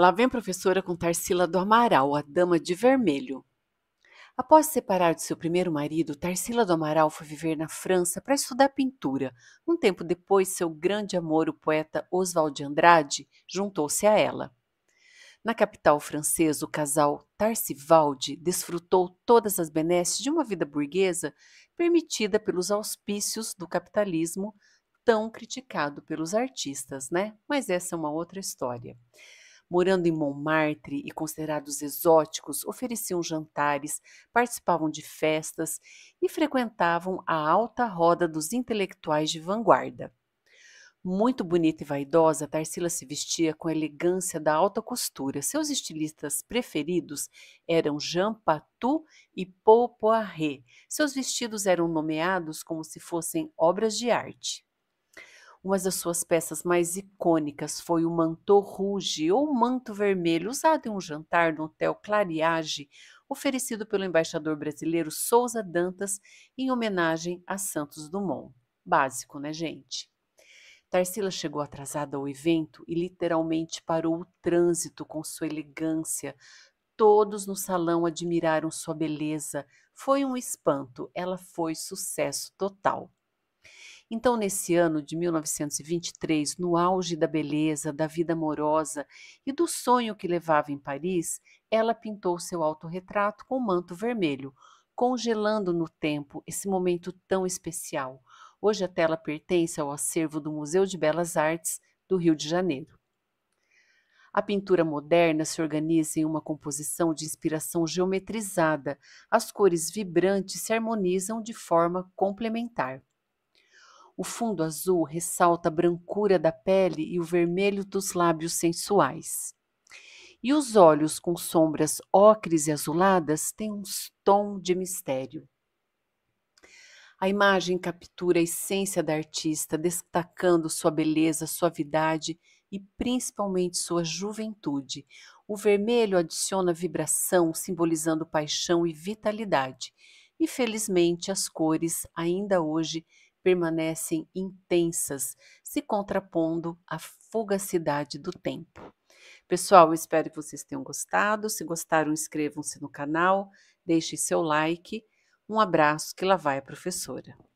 Lá vem professora com Tarsila do Amaral, a dama de vermelho. Após se separar de seu primeiro marido, Tarsila do Amaral foi viver na França para estudar pintura. Um tempo depois, seu grande amor, o poeta Oswald de Andrade, juntou-se a ela. Na capital francesa, o casal Tarsivaldi desfrutou todas as benesses de uma vida burguesa permitida pelos auspícios do capitalismo, tão criticado pelos artistas, né? Mas essa é uma outra história morando em Montmartre e considerados exóticos, ofereciam jantares, participavam de festas e frequentavam a alta roda dos intelectuais de vanguarda. Muito bonita e vaidosa, Tarsila se vestia com a elegância da alta costura. Seus estilistas preferidos eram Jean Patou e Paul Poiret. Seus vestidos eram nomeados como se fossem obras de arte. Uma das suas peças mais icônicas foi o manto ruge ou manto vermelho, usado em um jantar no Hotel Clariage, oferecido pelo embaixador brasileiro Souza Dantas em homenagem a Santos Dumont. Básico, né, gente? Tarsila chegou atrasada ao evento e literalmente parou o trânsito com sua elegância. Todos no salão admiraram sua beleza. Foi um espanto, ela foi sucesso total. Então, nesse ano de 1923, no auge da beleza, da vida amorosa e do sonho que levava em Paris, ela pintou seu autorretrato com manto vermelho, congelando no tempo esse momento tão especial. Hoje a tela pertence ao acervo do Museu de Belas Artes do Rio de Janeiro. A pintura moderna se organiza em uma composição de inspiração geometrizada. As cores vibrantes se harmonizam de forma complementar. O fundo azul ressalta a brancura da pele e o vermelho dos lábios sensuais. E os olhos com sombras ocres e azuladas têm um tom de mistério. A imagem captura a essência da artista, destacando sua beleza, suavidade e principalmente sua juventude. O vermelho adiciona vibração, simbolizando paixão e vitalidade. E felizmente as cores ainda hoje permanecem intensas, se contrapondo à fugacidade do tempo. Pessoal, eu espero que vocês tenham gostado. Se gostaram, inscrevam-se no canal, deixem seu like. Um abraço, que lá vai a professora.